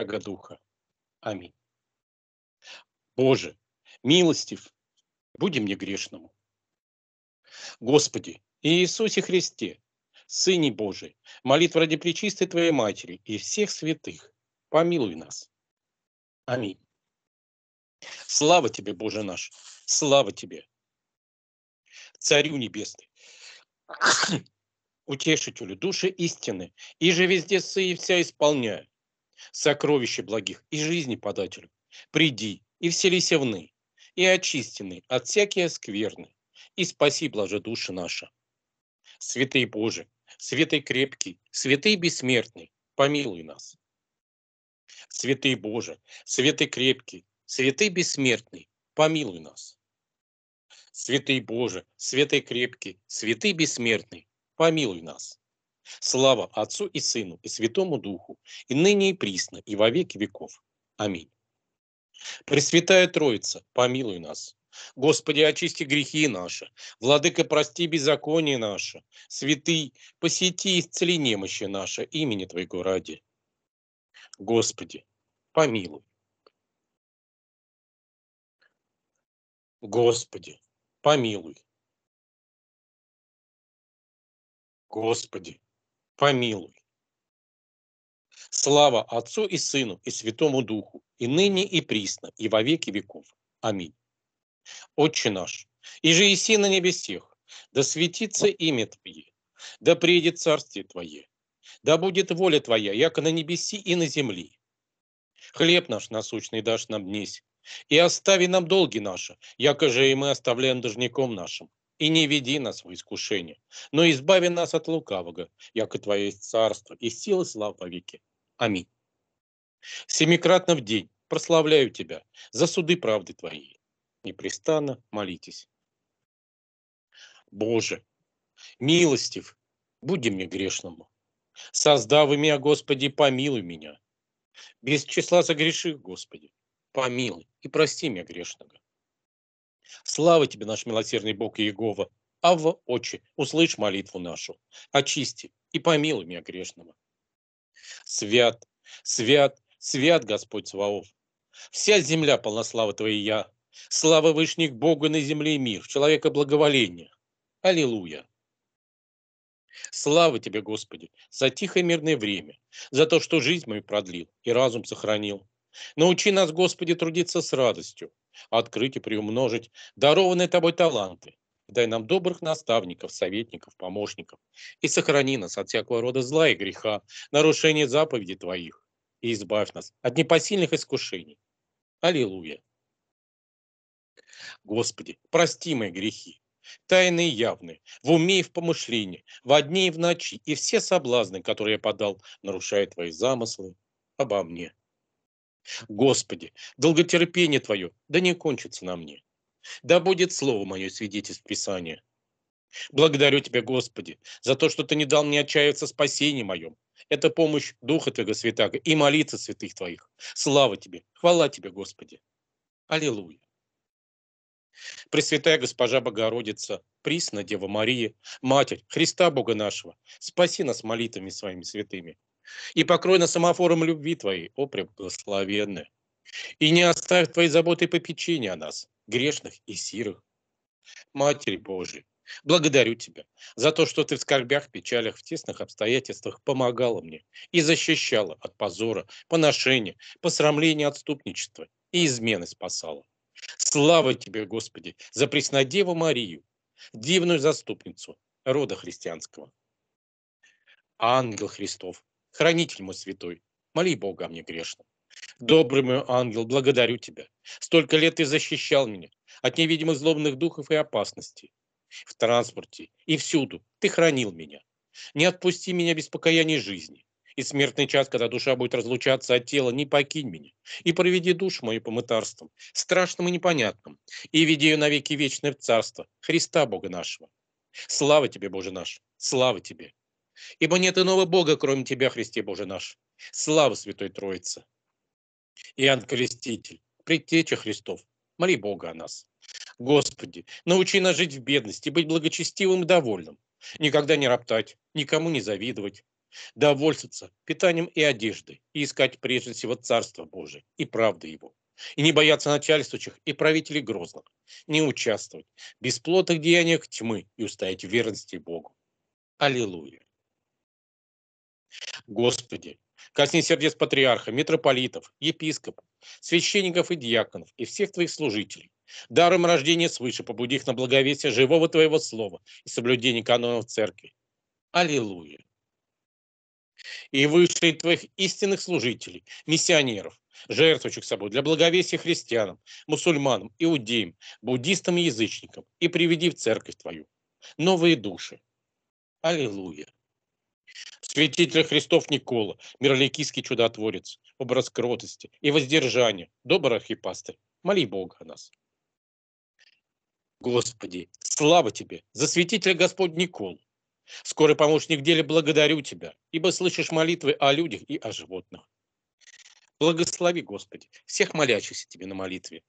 Святаго Духа. Аминь. Боже, милостив, будем мне грешному. Господи, Иисусе Христе, Сыне Божий, молитва ради Пречистой Твоей Матери и всех святых, помилуй нас. Аминь. Слава Тебе, Боже наш, слава Тебе, Царю Небесный, утешителю души истины, и же везде сы и вся исполняя, Сокровища благих и жизни подателю. Приди и вселися в и очистены от всякие скверны, и спаси блаже души наша. Святый Боже, святый крепкий, святый бессмертный, помилуй нас. Святый Боже, святый крепкий, святый бессмертный, помилуй нас. Святый Боже, святый крепкий, святый бессмертный, помилуй нас. Слава Отцу и Сыну и Святому Духу, и ныне и присно, и во веки веков. Аминь. Пресвятая Троица, помилуй нас. Господи, очисти грехи наши, Владыка, прости беззаконие наше, Святый, посети и исцели немощи наше, имени Твоего ради. Господи, помилуй. Господи, помилуй. Господи, помилуй. Слава Отцу и Сыну и Святому Духу, и ныне, и присно, и во веки веков. Аминь. Отче наш, и же еси на небесех, да светится имя Твое, да приедет Царствие Твое, да будет воля Твоя, яко на небеси и на земли. Хлеб наш насущный дашь нам днесь, и остави нам долги наши, якоже и мы оставляем должником нашим, и не веди нас в искушение, но избави нас от лукавого, яко Твое царство и сила слава веки. Аминь. Семикратно в день прославляю Тебя за суды правды Твоей. Непрестанно молитесь. Боже, милостив, буди мне грешному. Создав меня, Господи, помилуй меня. Без числа согреши, Господи, помилуй и прости меня грешного. Слава тебе, наш милосердный Бог Иегова! Авва, очи, услышь молитву нашу, очисти и помилуй меня грешного. Свят, свят, свят Господь Саваоф! Вся земля полна славы Твоей я. Слава Вышних Богу на земле и мир, человека благоволения. Аллилуйя! Слава Тебе, Господи, за тихое мирное время, за то, что жизнь мою продлил и разум сохранил. Научи нас, Господи, трудиться с радостью, открыть и приумножить дарованные Тобой таланты. Дай нам добрых наставников, советников, помощников. И сохрани нас от всякого рода зла и греха, нарушения заповедей Твоих. И избавь нас от непосильных искушений. Аллилуйя. Господи, прости мои грехи, тайные и явные, в уме и в помышлении, в одни и в ночи, и все соблазны, которые я подал, нарушая Твои замыслы обо мне. Господи, долготерпение Твое, да не кончится на мне. Да будет слово мое свидетельств Писания. Благодарю Тебя, Господи, за то, что Ты не дал мне отчаяться спасении моем. Это помощь Духа Твоего Святаго и молитва святых Твоих. Слава Тебе, хвала Тебе, Господи. Аллилуйя. Пресвятая Госпожа Богородица, Присна Дева Мария, Матерь Христа Бога нашего, спаси нас молитвами своими святыми и покрой нас самофором любви Твоей, о преблагословенный, и не оставь Твоей заботы и попечения о нас, грешных и сирых. Матерь Божия, благодарю Тебя за то, что Ты в скорбях, печалях, в тесных обстоятельствах помогала мне и защищала от позора, поношения, посрамления отступничества и измены спасала. Слава Тебе, Господи, за Преснодеву Марию, дивную заступницу рода христианского. Ангел Христов, хранитель мой святой, моли Бога мне грешном. Добрый мой ангел, благодарю тебя. Столько лет ты защищал меня от невидимых злобных духов и опасностей. В транспорте и всюду ты хранил меня. Не отпусти меня без покаяния жизни. И смертный час, когда душа будет разлучаться от тела, не покинь меня. И проведи душу мою по мытарствам, страшным и непонятным. И веди ее навеки вечное в царство Христа Бога нашего. Слава тебе, Боже наш, слава тебе. Ибо нет иного Бога, кроме Тебя, Христе Боже наш. Слава Святой Троице. Иоанн Креститель, предтеча Христов, моли Бога о нас. Господи, научи нас жить в бедности, быть благочестивым и довольным, никогда не роптать, никому не завидовать, довольствоваться питанием и одеждой и искать прежде всего Царство Божие и правды Его, и не бояться начальствующих и правителей грозных, не участвовать в бесплотных деяниях тьмы и устоять в верности Богу. Аллилуйя. Господи, Коснись сердец патриарха, митрополитов, епископов, священников и диаконов и всех твоих служителей. Даром рождения свыше побуди их на благовесие живого твоего слова и соблюдение канонов церкви. Аллилуйя. И вышли твоих истинных служителей, миссионеров, жертвующих собой для благовесия христианам, мусульманам, иудеям, буддистам и язычникам, и приведи в церковь твою новые души. Аллилуйя святителя Христов Никола, мироликийский чудотворец, образ кротости и воздержания, добрый архипастырь, моли Бога о нас. Господи, слава Тебе, за святителя Господь Никол. Скорый помощник в деле благодарю Тебя, ибо слышишь молитвы о людях и о животных. Благослови, Господи, всех молящихся Тебе на молитве.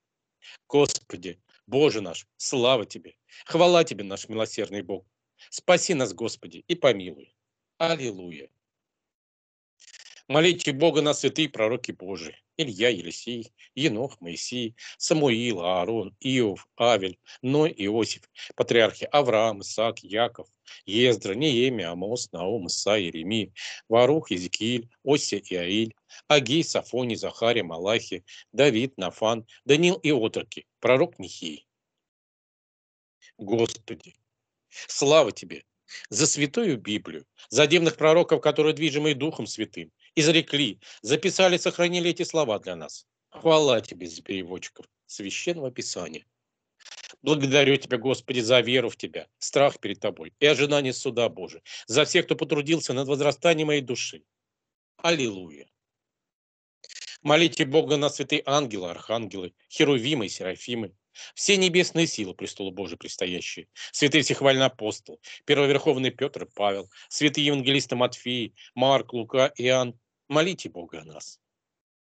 Господи, Боже наш, слава Тебе, хвала Тебе, наш милосердный Бог. Спаси нас, Господи, и помилуй. Аллилуйя. Молите Бога на святые пророки Божии. Илья, Елисей, Енох, Моисей, Самуил, Аарон, Иов, Авель, Ной, Иосиф, патриархи Авраам, Исаак, Яков, Ездра, Нееми, Амос, Наум, Иса, Иеремия, Варух, Иезекииль, Осия, и Аиль, Агей, Сафоний, Захария, Малахи, Давид, Нафан, Данил и отроки, пророк Михей. Господи, слава Тебе, за Святую Библию, за дивных пророков, которые движимы Духом Святым, изрекли, записали, сохранили эти слова для нас. Хвала тебе за переводчиков Священного Писания. Благодарю Тебя, Господи, за веру в Тебя, страх перед Тобой и ожидание суда Божия, за всех, кто потрудился над возрастанием моей души. Аллилуйя. Молите Бога на святые ангелы, архангелы, херувимы серафимы, все небесные силы престолу Божий предстоящие, святые всехвальные апостолы, первоверховный Петр Павел, святые евангелисты Матфей, Марк, Лука, Иоанн, молите Бога о нас.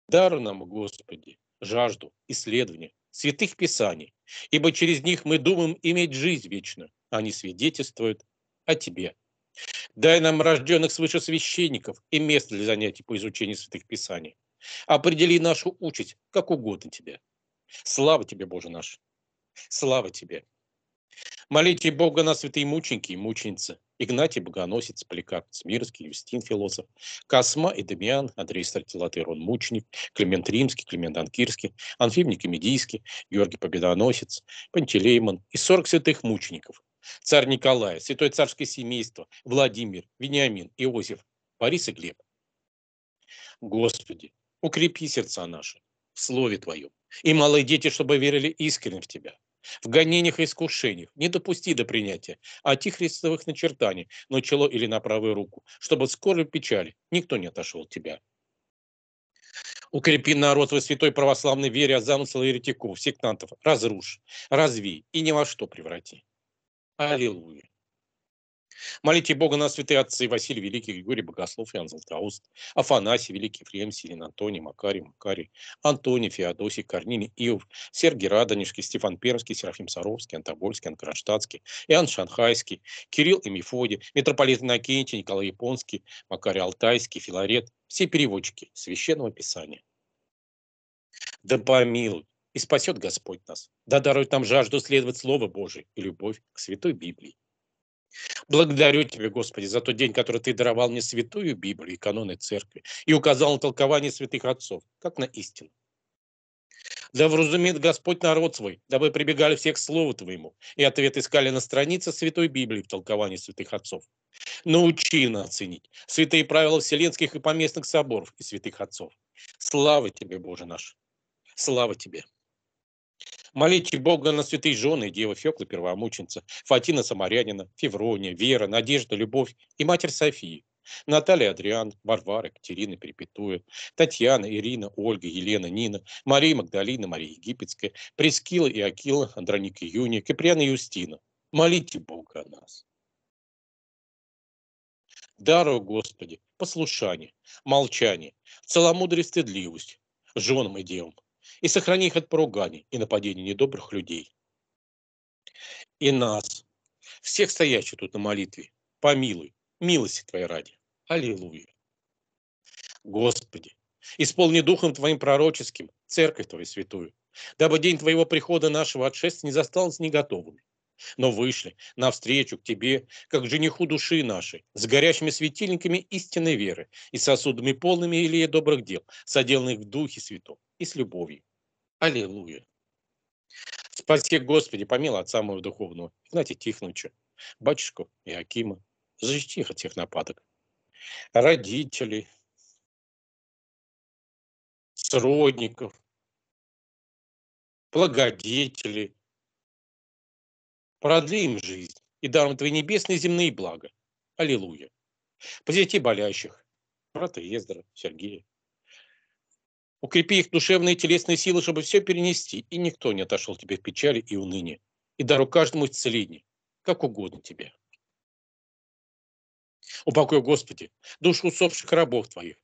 Дару нам, Господи, жажду исследования святых писаний, ибо через них мы думаем иметь жизнь вечно, они а свидетельствуют о Тебе. Дай нам рожденных свыше священников и мест для занятий по изучению святых писаний. Определи нашу участь, как угодно Тебе. Слава Тебе, Боже наш, Слава тебе! Молите Бога на святые мученики и мученицы. Игнатий Богоносец, Поликарп Смирский, Юстин Философ, Косма и Демиан, Андрей Стратилатый, Рон Мученик, Климент Римский, Климент Анкирский, Анфимник и Медийский, Георгий Победоносец, Пантелеймон и 40 святых мучеников. Царь Николай, Святое Царское Семейство, Владимир, Вениамин, Иосиф, Борис и Глеб. Господи, укрепи сердца наши в Слове Твоем, и малые дети, чтобы верили искренне в Тебя, в гонениях и искушениях, не допусти до принятия антихристовых начертаний на чело или на правую руку, чтобы в скорой печали никто не отошел от тебя. Укрепи народ во святой православной вере от замысла еретиков, сектантов, разрушь, разви и ни во что преврати. Аллилуйя. Молите Бога на святые отцы Василий Великий, Григорий Богослов, Иоанн Златоуст, Афанасий Великий, Фрем, Сирин, Антоний, Макарий, Макарий, Антоний, Феодосий, Корнилий, Иов, Сергий Радонежский, Стефан Пермский, Серафим Саровский, Антобольский, Анкронштадтский, Иоанн Шанхайский, Кирилл и Мефодий, митрополит Иннокентий, Николай Японский, Макарий Алтайский, Филарет, все переводчики Священного Писания. Да помилуй и спасет Господь нас, да дарует нам жажду следовать Слову Божию и любовь к Святой Библии. Благодарю Тебя, Господи, за тот день, который Ты даровал мне святую Библию и каноны церкви и указал на толкование святых отцов, как на истину. Да вразумит Господь народ свой, дабы прибегали все к Слову Твоему, и ответ искали на странице Святой Библии в толковании святых отцов. Научи нас ценить святые правила вселенских и поместных соборов и святых отцов. Слава Тебе, Боже наш! Слава Тебе! Молите Бога на святые жены, Дева Фекла Первомученица, Фатина Самарянина, Феврония, Вера, Надежда, Любовь и Матерь Софии, Наталья Адриан, Варвара, Екатерина Перепетуя, Татьяна, Ирина, Ольга, Елена, Нина, Мария Магдалина, Мария Египетская, Прескила и Акила, Андроника Юния, Киприана Юстина. Молите Бога о нас. Дару, Господи, послушание, молчание, целомудрие и стыдливость, женам и девам, и сохрани их от поруганий и нападений недобрых людей. И нас, всех стоящих тут на молитве, помилуй, милости Твоей ради. Аллилуйя. Господи, исполни Духом Твоим пророческим, Церковь Твою святую, дабы день Твоего прихода нашего отшествия не застал нас неготовыми, но вышли навстречу к Тебе, как жениху души нашей, с горящими светильниками истинной веры и сосудами полными или добрых дел, соделанных в Духе Святом и с любовью. Аллилуйя. Спаси, Господи, помилуй от самого духовного Игнатия Тихоновича, батюшку и Акима. Защити их от всех нападок. Родителей, сродников, благодетелей. Продли им жизнь и даром твои небесные земные блага. Аллилуйя. Посети болящих, брата Ездра, Сергея, Укрепи их душевные и телесные силы, чтобы все перенести, и никто не отошел тебе в печали и уныние, и дару каждому исцеление, как угодно тебе. Упокой, Господи, душу усопших рабов Твоих.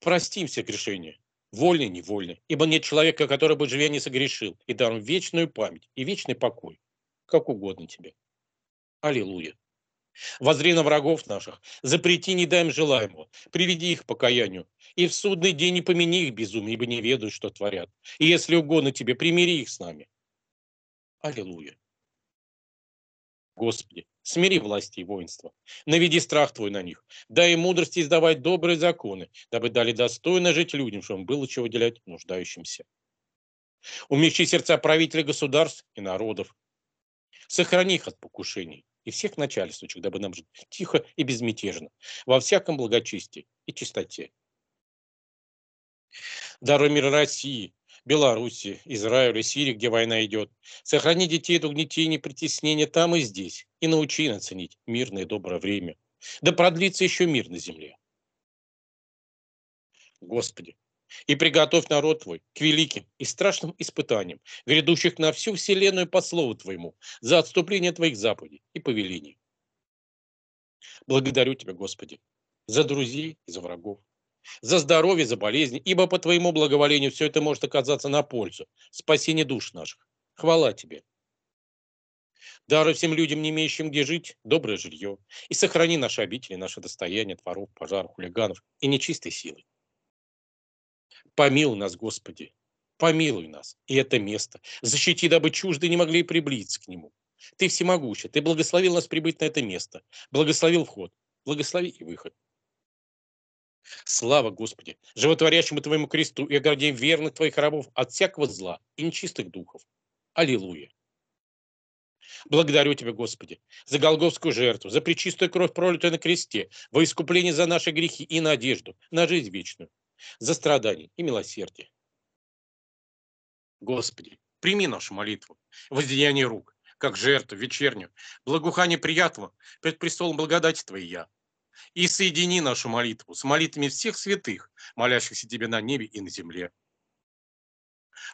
Прости им все грешения, и невольный, ибо нет человека, который бы живя не согрешил, и даром вечную память и вечный покой, как угодно тебе. Аллилуйя. Возри на врагов наших, запрети, не дай им желаемого, приведи их к покаянию. И в судный день не помяни их безумие, ибо не ведают, что творят. И если угодно тебе, примири их с нами. Аллилуйя. Господи, смири власти и воинства, наведи страх Твой на них, дай им мудрости издавать добрые законы, дабы дали достойно жить людям, чтобы было чего делять нуждающимся. Умягчи сердца правителей государств и народов, сохрани их от покушений, и всех начальствующих, дабы нам жить тихо и безмятежно, во всяком благочестии и чистоте. Даруй мир России, Беларуси, Израиля, Сирии, где война идет. Сохрани детей от угнетения, притеснения там и здесь. И научи нас мирное и доброе время. Да продлится еще мир на земле. Господи, и приготовь народ твой к великим и страшным испытаниям, грядущих на всю вселенную по слову твоему, за отступление твоих заповедей и повелений. Благодарю тебя, Господи, за друзей и за врагов, за здоровье, за болезни, ибо по твоему благоволению все это может оказаться на пользу, спасение душ наших. Хвала тебе. Даруй всем людям, не имеющим где жить, доброе жилье, и сохрани наши обители, наше достояние от воров, пожаров, хулиганов и нечистой силы. Помилуй нас, Господи, помилуй нас и это место. Защити, дабы чужды не могли приблизиться к нему. Ты всемогущий, ты благословил нас прибыть на это место. Благословил вход, благослови и выход. Слава Господи, животворящему Твоему кресту и оградим верных Твоих рабов от всякого зла и нечистых духов. Аллилуйя. Благодарю Тебя, Господи, за голговскую жертву, за пречистую кровь, пролитую на кресте, во искупление за наши грехи и надежду на жизнь вечную за страдания и милосердие. Господи, прими нашу молитву, воздаяние рук, как жертву вечернюю, благоухание приятного пред престолом благодати Твоей я. И соедини нашу молитву с молитвами всех святых, молящихся Тебе на небе и на земле.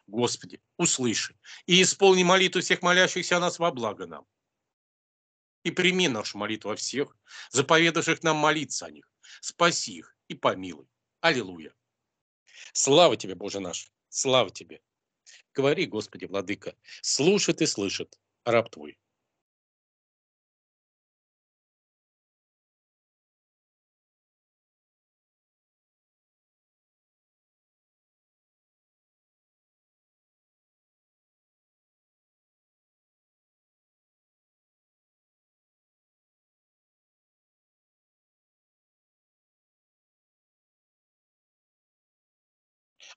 Господи, услыши и исполни молитву всех молящихся о нас во благо нам. И прими нашу молитву о всех, заповедавших нам молиться о них, спаси их и помилуй. Аллилуйя. Слава тебе, Боже наш, слава тебе. Говори, Господи, Владыка, слушает и слышит раб твой.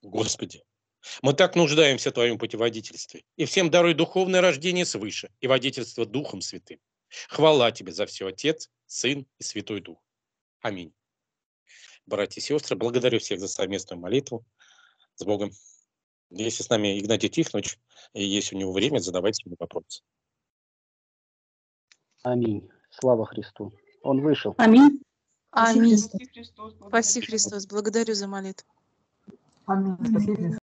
Господи, мы так нуждаемся в Твоем путеводительстве. И всем даруй духовное рождение свыше и водительство Духом Святым. Хвала Тебе за все, Отец, Сын и Святой Дух. Аминь. Братья и сестры, благодарю всех за совместную молитву. С Богом. Если с нами Игнатий Тихонович, и есть у него время, задавайте ему вопросы. Аминь. Слава Христу. Он вышел. Аминь. Аминь. Спаси Христос. Спаси Христос. Благодарю за молитву. 嗯。